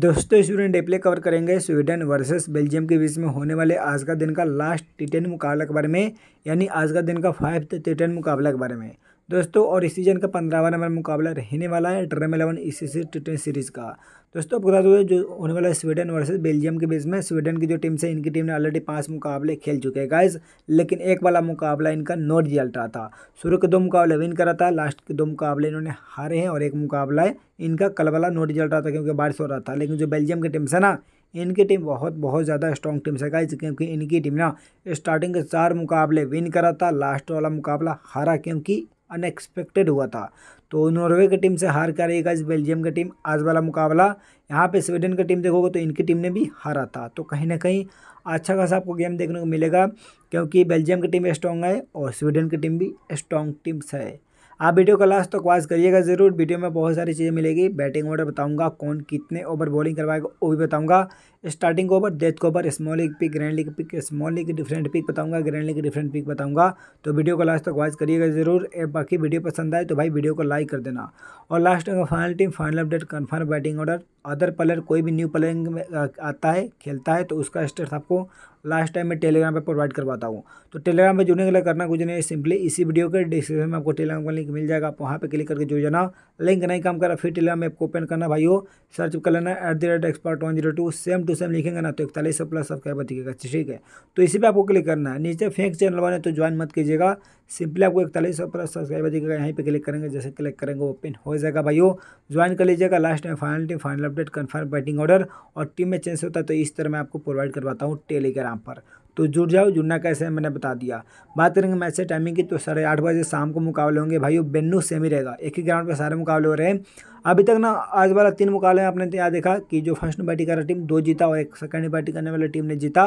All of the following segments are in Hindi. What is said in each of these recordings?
दोस्तों स्टूडेंट एप्ले कवर करेंगे स्वीडन वर्सेस बेल्जियम के बीच में होने वाले आज का दिन का लास्ट टी टेन मुकाबला के बारे में यानी आज का दिन का फाइव टी टेन मुकाबला के बारे में दोस्तों और इस सीजन का पंद्रहवा नंबर मुकाबला रहने वाला है ड्रम इलेवन इसी सी टी ट्वेंटी सीरीज़ का दोस्तों आपको बता दो जो होने वाला है स्वीडन वर्सेस बेल्जियम के बीच में स्वीडन की जो टीम से इनकी टीम ने ऑलरेडी पांच मुकाबले खेल चुके हैं गाइज लेकिन एक वाला मुकाबला इनका नोट जल रहा था शुरू के दो मुकाबले विन करा था लास्ट के दो मुकाबले इन्होंने हारे हैं और एक मुकाबला है इनका कल वाला नोट जल रहा था क्योंकि बारिश हो रहा था लेकिन जो बेल्जियम की टीम से ना इनकी टीम बहुत बहुत ज़्यादा स्ट्रॉन्ग टीम से गाइज क्योंकि इनकी टीम ना स्टार्टिंग के चार मुकाबले विन करा था लास्ट वाला मुकाबला हारा क्योंकि अनएक्सपेक्टेड हुआ था तो नॉर्वे की टीम से हार कर आएगा इस बेल्जियम की टीम आज वाला मुकाबला यहाँ पे स्वीडन की टीम देखोगे तो इनकी टीम ने भी हारा था तो कहीं ना कहीं अच्छा खासा आपको गेम देखने को मिलेगा क्योंकि बेल्जियम की टीम स्ट्रॉन्ग है और स्वीडन की टीम भी स्ट्रॉन्ग टीम्स है आप वीडियो का लास्ट तक तो वॉच करिएगा ज़रूर वीडियो में बहुत सारी चीज़ें मिलेगी बैटिंग ऑर्डर बताऊंगा कौन कितने ओवर बॉलिंग करवाएगा वो भी बताऊंगा स्टार्टिंग ओवर डेथ के over small league pick grand league pick small league different pick बताऊंगा ग्रैंड लीग डिफरेंट पिक बताऊंगा तो वीडियो को लास्ट तक वॉच करिएगा जरूर बाकी वीडियो पसंद आए तो भाई वीडियो को लाइक कर देना और लास्ट में final team final update confirm batting order other player कोई भी न्यू प्लेयर में आता है खेलता है तो उसका स्टेट आपको लास्ट टाइम मैं टेलीग्राम पर प्रोवाइड करवाता हूँ तो टेलीग्राम पर जुड़ने के लिए करना कुछ नहीं सिंपली इसी वीडियो के डिस्क्रिप्शन में आपको टेलीग्राम का लिंक मिल जाएगा आप वहाँ पे क्लिक करके जुड़ जाना लिंक नहीं काम करा फिर टेलीग्राम ऐप को ओपन करना भाई हो सर्च कर लेना at the rate expert one zero two same two दो तो सौ लिखेंगे ना तो इकतालीस सौ प्लस आपका यहाँ दिखेगा ठीक है तो इसी पे आपको क्लिक करना है नीचे फेक चैनल बने तो ज्वाइन मत कीजिएगा सिंपली आपको इकतालीस सौ प्लस सब्सक्राइबर दिखेगा यहीं पे क्लिक करेंगे जैसे क्लिक करेंगे ओपन हो जाएगा भाई ज्वाइन कर लीजिएगा लास्ट में final team final update confirm batting order और टीम में चेंज होता है तो इस तरह मैं आपको प्रोवाइड करवाता हूँ टेलीग्राम पर तो जुड़ जाओ जुड़ना कैसे है मैंने बता दिया बात करेंगे मैच से टाइमिंग की तो साढ़े आठ बजे शाम को मुकाबले होंगे भाई बेन्नू सेम ही रहेगा एक ही ग्राउंड पर सारे मुकाबले हो रहे हैं अभी तक ना आज वाला तीन मुकाबले में आपने तो यहाँ देखा कि जो फर्स्ट बैटिंग कर रहा टीम दो जीता और एक सेकंड बैटिंग करने वाली टीम ने जीता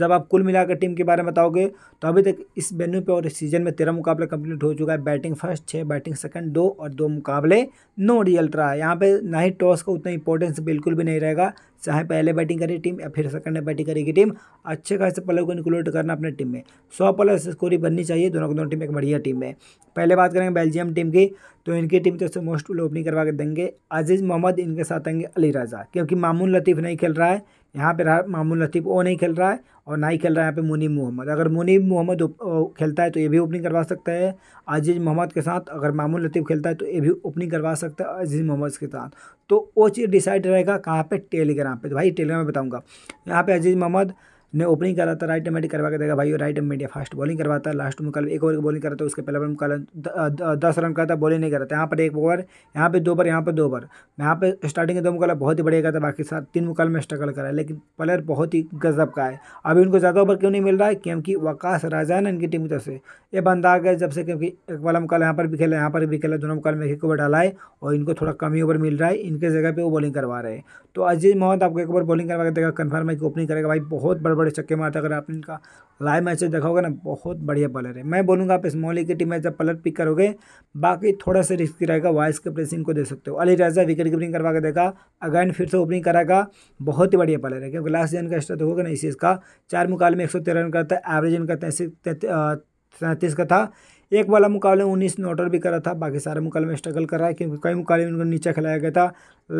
जब आप कुल मिलाकर टीम के बारे में बताओगे तो अभी तक इस वेन्यू पे और इस सीजन में तेरह मुकाबले कंप्लीट हो चुका है बैटिंग फर्स्ट छः बैटिंग सेकंड दो और दो मुकाबले नो रिजल्ट रहा है यहाँ पर ना ही टॉस का उतना इंपॉर्टेंस बिल्कुल भी नहीं रहेगा चाहे पहले बैटिंग करेगी टीम या फिर सेकंड बैटिंग करेगी टीम अच्छे खासे प्लेयर को इंक्लूड करना अपने टीम में सौ पलर स्कोरी बननी चाहिए दोनों दोनों टीम एक बढ़िया टीम है पहले बात करेंगे बेल्जियम टीम की तो इनकी टीम तो मोस्ट वो ओपनिंग करवा के देंगे अजीज़ मोहम्मद इनके साथ आएंगे अली राजा क्योंकि मामून लतीफ़ नहीं खेल रहा है यहाँ पर मामून लतीफ़ वो नहीं खेल रहा है और ना ही खेल रहा है यहाँ पे मुनीब मोहम्मद अगर मुनीब मोहम्मद खेलता है तो ये भी ओपनिंग करवा सकता है अजीज़ मोहम्मद के साथ अगर मामून लतीफ़ खेलता है तो ये भी ओपनिंग करवा सकता है अजीज़ मोहम्मद के साथ तो वो चीज़ डिसाइड रहेगा कहाँ पर टेलीग्राम पर तो भाई टेलीग्राम में बताऊँगा यहाँ पर अजीज़ मोहम्मद ने ओपनिंग करा था राइट मीडिया करवा के देगा भाई राइट मीडिया फास्ट बॉलिंग करवाता है लास्ट में कल एक ओवर की बॉलिंग करता है उसके पहले ओवर दस रन करता है बॉलिंग नहीं करता यहाँ पर एक ओवर यहाँ पर दो ओवर यहाँ पर दो ओवर यहाँ पर स्टार्टिंग के दो मुकाबला बहुत ही बढ़िया करता बाकी साथ तीन मुकाल में स्ट्रगल करा है लेकिन प्लेयर बहुत ही गजब का है अभी उनको ज़्यादा ओवर क्यों नहीं मिल रहा है क्योंकि वकाश राजा है ना इनकी टीम की तरफ से ये बंदा आ गया जब से क्योंकि एक वाला मुकाल यहाँ पर भी खेला यहाँ पर भी खेला दोनों मुकाल में एक ओवर डाला है और इनको थोड़ा कम ही ओवर मिल रहा है इनके जगह पर वो बॉलिंग करवा रहे हैं तो अजीज मोहम्मद आपको एक ओवर बॉलिंग करवा देगा कन्फर्म है कि ओपनिंग करेगा भाई बहुत बड़े बड़े छक्के मारता अगर आपने इनका लाइव मैच देखा होगा ना बहुत बढ़िया बॉलर है मैं बोलूँगा आप स्मॉल टीम में जब पलट पिक करोगे बाकी थोड़ा सा रिस्क रहेगा वाइस के प्लेसिंग को दे सकते हो अली राजा विकेट कीपिंग करवा के देखा अगैन फिर से ओपनिंग कराएगा बहुत ही बढ़िया बॉलर है क्योंकि लास्ट जन का स्टार्ट होगा ना इसी इसका चार मुकाबले में एक रन करता है एवरेज इनका तैंतीस का था एक वाला मुकाबले में उन्नीस नोटर भी करा था बाकी सारे मुकाबले में स्ट्रगल कर रहा है क्योंकि कई मुकाबले में उनको नीचे खिलाया गया था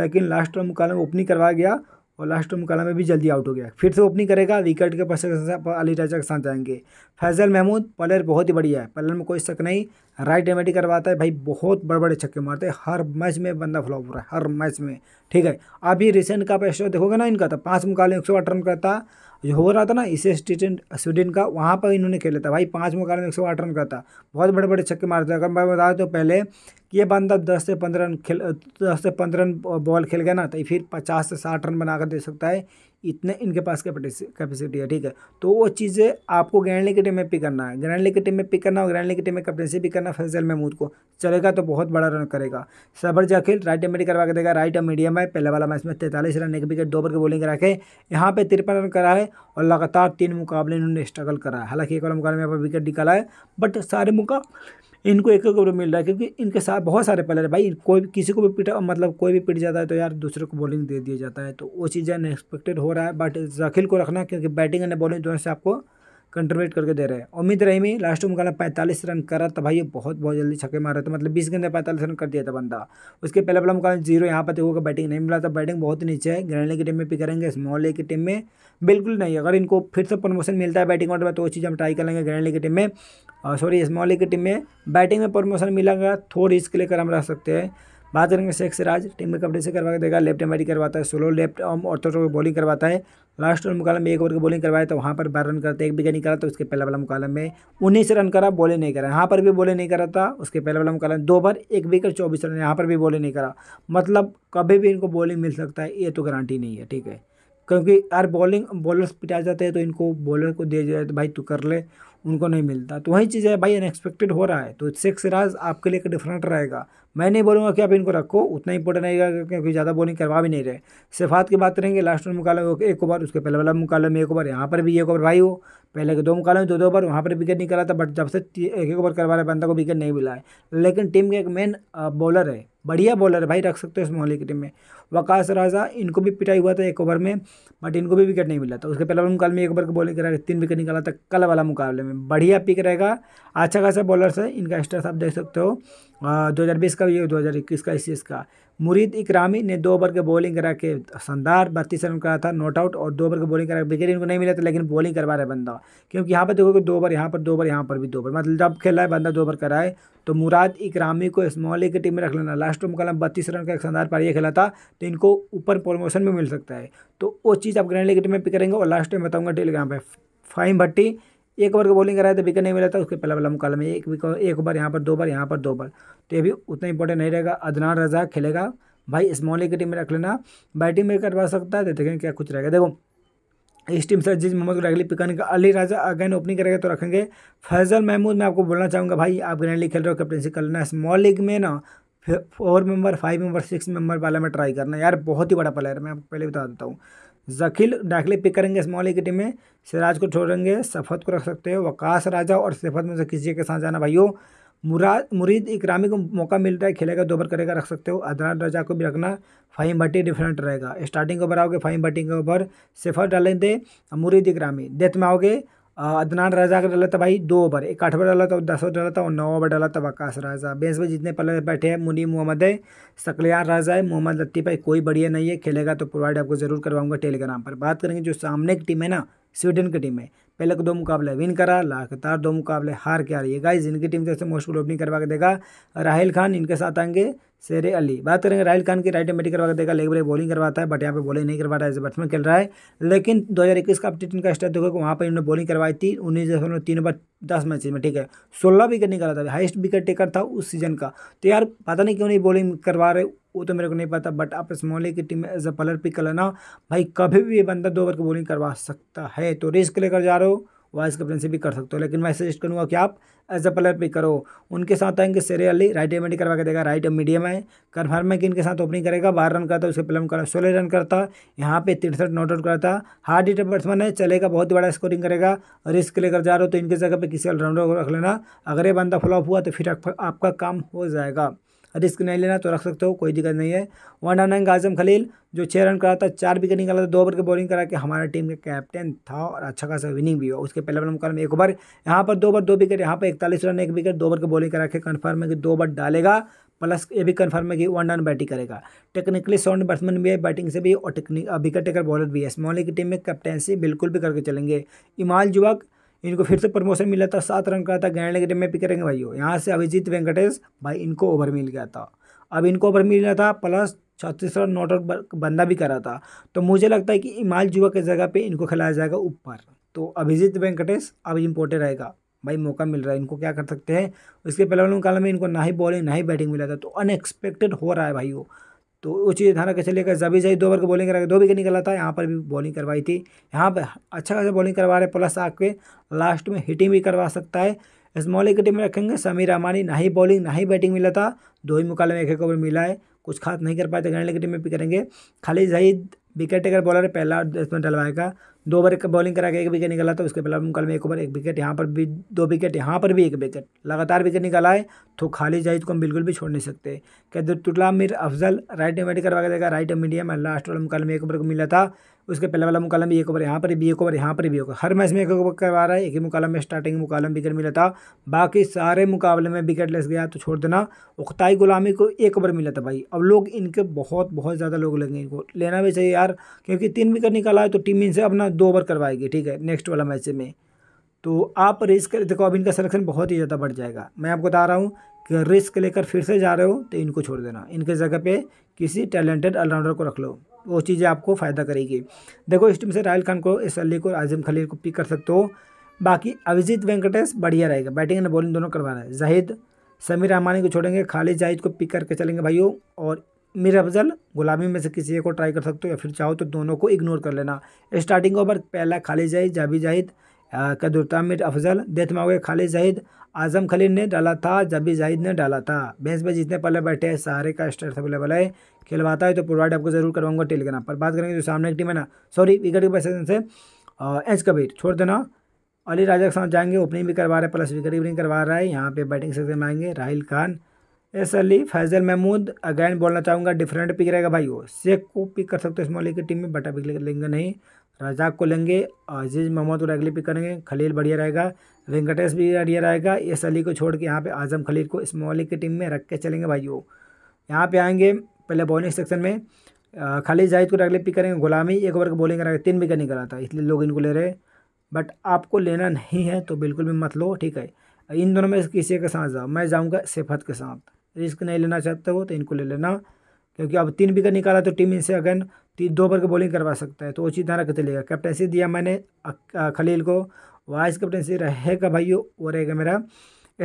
लेकिन लास्ट मुकाबले में ओपनिंग करवाया गया और लास्ट मुकाला में भी जल्दी आउट हो गया फिर से ओपनिंग करेगा विकेट के पास अली राजा के साथ जाएंगे फैजल महमूद पलर बहुत ही बढ़िया है पलर में कोई शक नहीं राइट एमेटी करवाता है भाई बहुत बड़े बड़े छक्के मारते हैं हर मैच में बंदा फ्लॉप हो रहा है हर मैच में ठीक है अभी रिसेंट का आप देखोगे ना इनका तो पाँच मुकाले एक सौ रन करता जो हो रहा था ना इसे स्टीटन स्वीडन का वहाँ पर इन्होंने खेला था भाई पाँच मुकाबले में एक सौ आठ रन का था बहुत बड़े बड़े छक्के मारते अगर मैं बता तो पहले कि ये बंदा दस से पंद्रह रन खेल दस से पंद्रह रन बॉल खेल गया ना तो फिर पचास से साठ रन बनाकर दे सकता है इतने इनके पास कैपेसिटी है ठीक है तो वो चीज़ें आपको ग्रैंड की टीम में पिक करना है ग्रैंड की टीम में पिक करना और ग्रैंड की टीम में कैप्टनसी पिक करना फैजल महमूद को चलेगा तो बहुत बड़ा रन करेगा सबर जाकिर राइट एम करवा के देगा राइट मीडियम है पहले वाला मैच में तैंतालीस रन एक विकेट दो ओवर की बॉलिंग करा के यहाँ पर तिरपन रन करा है और लगातार तीन मुकाबले इन्होंने स्ट्रगल करा है हालांकि एक वाला मुकाबले में यहाँ पर विकेट निकाला है बट सारे मुकाबले इनको एक एक मिल रहा है क्योंकि इनके साथ बहुत सारे प्लेयर भाई कोई किसी को भी पिटा मतलब कोई भी पिट जाता है तो यार दूसरे को बॉलिंग दे दिया जाता है तो वो चीज़ें अनएक्सपेक्टेड हो रहा है बट जखिल को रखना क्योंकि बैटिंग एंड बॉलिंग दोनों से आपको कंट्रीब्यूट करके दे रहे हैं उम्मीद रहीमी लास्ट में मुकाला पैंतालीस रन करा तो भाई ये बहुत बहुत जल्दी छक्के मार रहे थे मतलब बीस गेंदे पैंतालीस रन कर दिया था बंदा उसके पहले पहला मुकाबला जीरो यहाँ पर देखो बैटिंग नहीं मिला था बैटिंग बहुत नीचे है ग्रैंड की टीम में पिक करेंगे स्मॉल लेग की टीम में बिल्कुल नहीं अगर इनको फिर से प्रमोशन मिलता है बैटिंग ऑर्डर में तो वो चीज़ हम ट्राई करेंगे ग्रैंड लेग की टीम में सॉरी स्मॉल लेग की टीम में बैटिंग में प्रमोशन मिलेगा थोड़ी रिस्क लेकर हम रह सकते हैं बात करेंगे शेख सिराज टीम में से करवा के देगा लेफ्ट एम करवाता है स्लो लेफ्ट ऑम और तो बॉलिंग करवाता है लास्ट ओवर मुकाबले में एक ओवर की बॉलिंग करवाया तो वहाँ पर बारह रन करते एक विकेट नहीं करा तो उसके पहले वाला मुकाबले में उन्नीस रन करा बॉलिंग नहीं करा यहाँ पर भी बॉलिंग नहीं करा था उसके पहले वाला मुकाबले दो बार एक विकेट चौबीस रन यहाँ पर भी बॉलिंग नहीं करा मतलब कभी भी इनको बॉलिंग मिल सकता है ये तो गारंटी नहीं है ठीक है क्योंकि यार बॉलिंग बॉलर्स पिटा जाते हैं तो इनको बॉलर को दिया जाए तो भाई तू कर ले उनको नहीं मिलता तो वही चीज़ है भाई अनएक्सपेक्टेड हो रहा है तो सेक्स राज आपके लिए डिफरेंट रहेगा मैं नहीं बोलूँगा कि आप इनको रखो उतना इंपॉर्टेंट रहेगा क्योंकि ज़्यादा बोलिंग करवा भी नहीं रहे सिफात की बात करेंगे लास्ट में मुकाल एक ओवर उसके पहले वाला मुकालम में एक ओवर यहाँ पर भी एक ओवर भाई हो पहले के दो में दो दो ओवर वहाँ पर विकेट करा था बट जब से एक एक ओवर करवा रहे बंदा को विकेट नहीं मिला है लेकिन टीम के एक मेन बॉलर है बढ़िया बॉलर है भाई रख सकते हो इस मोहल्ले की टीम में वकास राजा इनको भी पिटाई हुआ था एक ओवर में बट इनको भी विकेट नहीं मिला था उसके पहले वाला मुकाबले में एक ओवर को बॉलिंग करा तीन विकेट निकाला था कल वाला मुकाबले में बढ़िया पिक रहेगा अच्छा खासा बॉलर्स है इनका स्टेटस आप देख सकते हो दो हज़ार बीस का भी है दो हज़ार इक्कीस का इसी का मुरीद इकरामी ने दो ओवर के बॉलिंग करा के शानदार बत्तीस रन करा था नॉट आउट और दो ओवर के बॉलिंग करा विकेट इनको नहीं मिला था लेकिन बॉलिंग करवा रहा है बंदा क्योंकि यहाँ पर देखो कि दो ओवर यहाँ पर दो ओवर यहाँ पर भी दो ओवर मतलब जब खेला है बंदा दो ओवर कराए तो मुराद इकरामी को स्मॉल ए की टीम में रख लेना लास्ट में कलम बत्तीस रन का एक शानदार पारिया खेला था तो इनको ऊपर प्रमोशन भी मिल सकता है तो वो चीज़ आप ग्रैंड लीग टीम में पिक करेंगे और लास्ट में बताऊँगा टेलीग्राम पर फाइम भट्टी एक ओवर का बॉलिंग कराए तो विकेट नहीं मिला था उसके पहला वाला मुकाबले में एक एक ओवर यहाँ पर दो बार यहाँ पर दो बार तो ये भी उतना इंपॉर्टेंट नहीं रहेगा अदनान रजा खेलेगा भाई स्मॉल की टीम में रख लेना बैटिंग में करवा सकता है तो देखेंगे क्या कुछ रहेगा देखो इस टीम से जिस मोहम्मद को अगली पिकन का अली राजा अगेन ओपनिंग करेगा तो रखेंगे फैजल महमूद मैं आपको बोलना चाहूँगा भाई आप ग्रैंड लीग खेल रहे हो कैप्टनशिप कर लेना स्मॉल लीग में ना four member five member six member वाले में ट्राई करना यार बहुत ही बड़ा प्लेयर मैं आपको पहले बता देता हूँ जखील दाखिले पिक करेंगे स्मॉल टीम में सिराज को छोड़ेंगे सफत को रख सकते हो वकास राजा और सिफत में से किसी के साथ जाना भाइयों मुराद मुरीद इकरामी को मौका मिल रहा है खेलेगा बार करेगा रख सकते हो अदनान राजा को भी रखना फाइम भट्टी डिफरेंट रहेगा स्टार्टिंग ऊपर आओगे फाइम भट्टी के ऊपर सिफर डालेंगे मुरीद इकरामी डेथ में आओगे अदनान राजा का डाला था भाई दो ओवर एक आठ ओवर डाला था दस ओवर डाला था और नौ ओवर डाला था वकाश राजा बेंस पर जितने पहले बैठे हैं मुनी मोहम्मद है सकलियार राजा है मोहम्मद लत्ती भाई कोई बढ़िया नहीं है खेलेगा तो प्रोवाइड आपको ज़रूर करवाऊंगा टेलीग्राम पर बात करेंगे जो सामने की टीम है ना स्वीडन की टीम है पहले को दो मुकाबले विन करा लगातार दो मुकाबले हार के आ रही है गाइज इनकी टीम जैसे गोल ओपनिंग करवा के देगा राहिल खान इनके साथ आएंगे शेर अली बात करेंगे राहिल खान की राइट बैटिंग करवा के देगा लेकिन बॉलिंग करवाता है बट यहाँ पे बॉलिंग नहीं करवा रहा है बैट्समैन खेल रहा है लेकिन 2021 का अपडेट इनका स्टेट देखो वहाँ पर इन्होंने बॉलिंग करवाई थी उन्नीस दशमलव तीन ओवर दस मैच में ठीक है सोलह विकेट निकाला था हाइस्ट विकेट टेकर था उस सीजन का तो यार पता नहीं क्यों नहीं बॉलिंग करवा रहे वो तो मेरे को नहीं पता बट आप स्मोले की टीम में एज अ पलर पिक कर लेना भाई कभी भी ये बंदा दो ओवर की बॉलिंग करवा सकता है तो रिस्क लेकर जा रहे हो वाइस कैप्टन से भी कर सकते हो लेकिन मैं सजेस्ट करूँगा कि आप एज अ प्लेयर पिक करो उनके साथ आएंगे सेरे अली राइट एम करवा के देगा राइट मीडियम है कन्फर्म है कि इनके साथ ओपनिंग करेगा बारह रन करता है उसके पहले करा सोलह रन करता यहाँ पे तिरसठ नॉट आउट करता हार्ड हिटर बैट्समैन है चलेगा बहुत बड़ा स्कोरिंग करेगा रिस्क लेकर जा रहे हो तो इनके जगह पर किसी ऑलराउंडर को रख लेना अगर ये बंदा फ्लॉप हुआ तो फिर आपका काम हो जाएगा रिस्क नहीं लेना तो रख सकते हो कोई दिक्कत नहीं है वन डाउन नाइन आजम खलील जो छः रन करा था चार विकेट निकाला था दो ओवर की बॉलिंग करा के हमारा टीम का कैप्टन था और अच्छा खासा विनिंग भी हुआ उसके पहले वाले मुकाबले में एक ओवर यहाँ पर दो ओवर दो विकेट यहाँ पर इकतालीस रन एक विकेट दो ओवर के बॉलिंग करा के कन्फर्म है कि दो ओवर डालेगा प्लस ये भी कन्फर्म है कि वन डाउन बैटिंग करेगा टेक्निकली साउंड बैट्समैन भी है बैटिंग से भी और टेक्निक विकेट टेकर बॉलर भी है इस की टीम में कैप्टेंसी बिल्कुल भी करके चलेंगे इमाल जुवक इनको फिर से प्रमोशन मिला था सात रन का था गैंड में पिक करेंगे भाई यहाँ से अभिजीत वेंकटेश भाई इनको ओवर मिल गया था अब इनको ओवर मिल गया था प्लस छत्तीस रन नॉट आउट बंदा भी करा था तो मुझे लगता है कि इमाल जुआ के जगह पे इनको खिलाया जाएगा ऊपर तो अभिजीत वेंकटेश अब इम्पोर्टेंट रहेगा भाई मौका मिल रहा है इनको क्या कर सकते हैं उसके पहले वाले काल में इनको ना ही बॉलिंग ना ही बैटिंग मिला था तो अनएक्सपेक्टेड हो रहा है भाई वो तो वो चीज़ ध्यान रखकर चलेगा जबी जही दो ओवर को बॉलिंग करा दो विकेट निकला था यहाँ पर भी बॉलिंग करवाई थी यहाँ पर अच्छा खासा बॉलिंग करवा रहे प्लस आपके लास्ट में हिटिंग भी करवा सकता है की टीम में रखेंगे समीर अमानी ना ही बॉलिंग ना ही बैटिंग मिला था दो ही मुकाबले में एक एक ओवर मिला है कुछ खास नहीं कर पाए थे की टीम में भी करेंगे खाली जहीद विकेट टेकर बॉलर पहला बैट्समैन डलवाएगा दो ओवर का बॉलिंग करा के एक विकेट निकला तो उसके मुकाल में एक ओवर एक विकेट यहाँ पर भी दो विकेट यहाँ पर भी एक विकेट लगातार विकेट निकाला है तो खाली जाइज को हम बिल्कुल भी छोड़ नहीं सकते कैदुल्ला मीर अफजल राइट एंड करवा के देगा राइट मीडियम लास्ट वाला मुकाल में एक ओवर को मिला था उसके पहले वाला मुकालम भी एक ओवर यहाँ पर भी एक ओवर यहाँ पर भी एक हर मैच में एक ओवर करवा रहा है एक ही मुकालम में स्टार्टिंग मुकालम विकेट मिला था बाकी सारे मुकाबले में विकेट लेस गया तो छोड़ देना उख्ताई गुलामी को एक ओवर मिला था भाई अब लोग इनके बहुत बहुत ज़्यादा लोग लगे इनको लेना भी चाहिए यार क्योंकि तीन विकेट निकाला है तो टीम इनसे अपना दो ओवर करवाएगी ठीक है नेक्स्ट वाला मैच में तो आप रिस्क देखो अब इनका सिलेक्शन बहुत ही ज़्यादा बढ़ जाएगा मैं आपको बता रहा हूँ कि रिस्क लेकर फिर से जा रहे हो तो इनको छोड़ देना इनके जगह पे किसी टैलेंटेड ऑलराउंडर को रख लो वो चीज़ें आपको फ़ायदा करेगी देखो इस टीम से राहुल खान को इस अली को आजम खलील को पिक कर सकते हो बाकी अभिजीत वेंकटेश बढ़िया रहेगा बैटिंग एंड बॉलिंग दोनों करवाना है जाहिद समीर रहमानी को छोड़ेंगे खालिद जाहिद को पिक करके चलेंगे भाइयों और मेरे अफजल गुलामी में से किसी एक को ट्राई कर सकते हो या फिर चाहो तो दोनों को इग्नोर कर लेना स्टार्टिंग ओवर पहला खाली जाहिद जाबी जाहिद कदुरता अफजल डेथ में हो गए खाली जाहिद आजम खलील ने डाला था जाबी जाहिद ने डाला था बेंच पर जितने पहले बैठे हैं सहारे का स्टार्ट अवेलेबल है खिलवाता है तो प्रोवाइड आपको जरूर करवाऊंगा टेलीग्राम पर बात करेंगे जो सामने की टीम है ना सॉरी विकेट के पैसे से एच कबीर छोड़ देना अली राजा के साथ जाएंगे ओपनिंग भी करवा रहे प्लस विकेट भी करवा रहा है यहाँ पे बैटिंग सेक्शन में आएंगे राहुल खान एस अली फैजल महमूद अगैन बोलना चाहूँगा डिफरेंट पिक रहेगा भाई वो शेख को पिक कर सकते हो इस्माइल की टीम में बटा पिक लेंगे नहीं रजाक को लेंगे अजीज़ मोहम्मद को रेगुलर पिक करेंगे खलील बढ़िया रहेगा वेंकटेश भी बढ़िया रहेगा एस अली को छोड़ के यहाँ पे आजम खलील को इस्माइल की टीम में रख के चलेंगे भाई वो यहाँ पे आएंगे पहले बॉलिंग सेक्शन में खालिद जाहिद को अगले पिक करेंगे गुलामी एक ओवर का बॉलिंग कराएंगे तीन विकेट निकल आता इसलिए लोग इनको ले रहे बट आपको लेना नहीं है तो बिल्कुल भी मत लो ठीक है इन दोनों में किसी के साथ जाओ मैं जाऊँगा सिफत के साथ रिस्क नहीं लेना चाहते हो तो इनको ले लेना क्योंकि अब तीन विकेट निकाला तो टीम इनसे अगेन तीन दो ओवर के बॉलिंग करवा सकता है तो वो चीज़ ध्यान रखते लेगा कैप्टनसी दिया मैंने खलील को वाइस कैप्टनसी रहेगा भाई वो रहेगा मेरा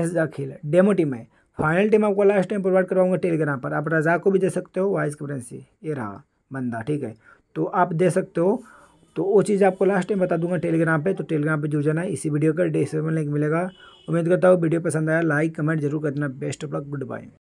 एस अखिल डेमो टीम है फाइनल टीम आपको लास्ट टाइम प्रोवाइड करवाऊंगा टेलीग्राम पर आप रजा को भी दे सकते हो वाइस कैप्टनसी ये रहा बंदा ठीक है तो आप दे सकते हो तो वो चीज़ आपको लास्ट टाइम बता दूंगा टेलीग्राम पे तो टेलीग्राम पे जुड़ जाना इसी वीडियो का डिस्क्रिप्शन लिंक मिलेगा उम्मीद करता हूँ वीडियो पसंद आया लाइक कमेंट जरूर कर देना best of luck good bye